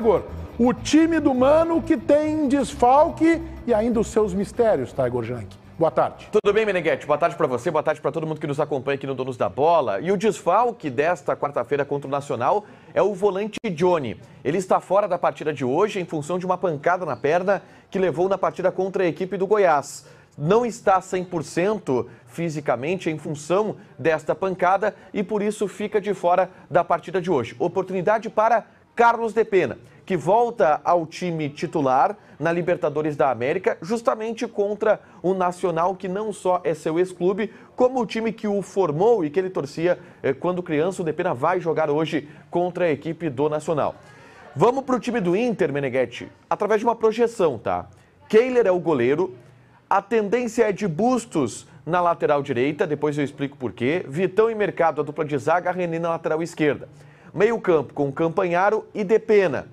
Tiger. O time do Mano que tem desfalque e ainda os seus mistérios, Tiger Jank. Boa tarde. Tudo bem, Meneghete? Boa tarde para você, boa tarde para todo mundo que nos acompanha aqui no Donos da Bola. E o desfalque desta quarta-feira contra o Nacional é o volante Johnny. Ele está fora da partida de hoje em função de uma pancada na perna que levou na partida contra a equipe do Goiás. Não está 100% fisicamente em função desta pancada e por isso fica de fora da partida de hoje. Oportunidade para Carlos Depena que volta ao time titular na Libertadores da América, justamente contra o Nacional, que não só é seu ex-clube, como o time que o formou e que ele torcia eh, quando criança. O Depena vai jogar hoje contra a equipe do Nacional. Vamos para o time do Inter, Meneghetti, através de uma projeção, tá? Kehler é o goleiro, a tendência é de Bustos na lateral direita, depois eu explico porquê. Vitão e Mercado, a dupla de zaga, René na lateral esquerda. Meio campo com Campanharo e Depena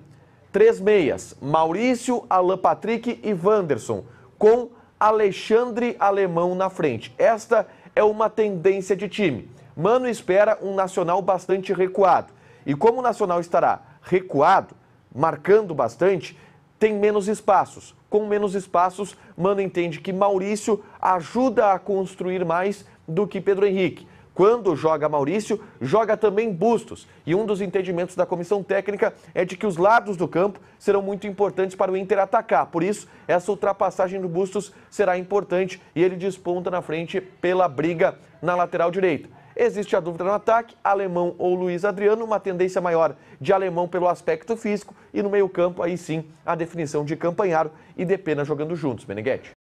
três meias, Maurício, Alan Patrick e Wanderson, com Alexandre Alemão na frente. Esta é uma tendência de time. Mano espera um Nacional bastante recuado. E como o Nacional estará recuado, marcando bastante, tem menos espaços. Com menos espaços, Mano entende que Maurício ajuda a construir mais do que Pedro Henrique. Quando joga Maurício, joga também Bustos. E um dos entendimentos da comissão técnica é de que os lados do campo serão muito importantes para o Inter atacar. Por isso, essa ultrapassagem do Bustos será importante e ele desponta na frente pela briga na lateral direita. Existe a dúvida no ataque, Alemão ou Luiz Adriano, uma tendência maior de Alemão pelo aspecto físico e no meio-campo aí sim a definição de Campanharo e Depena jogando juntos, Meneghetti.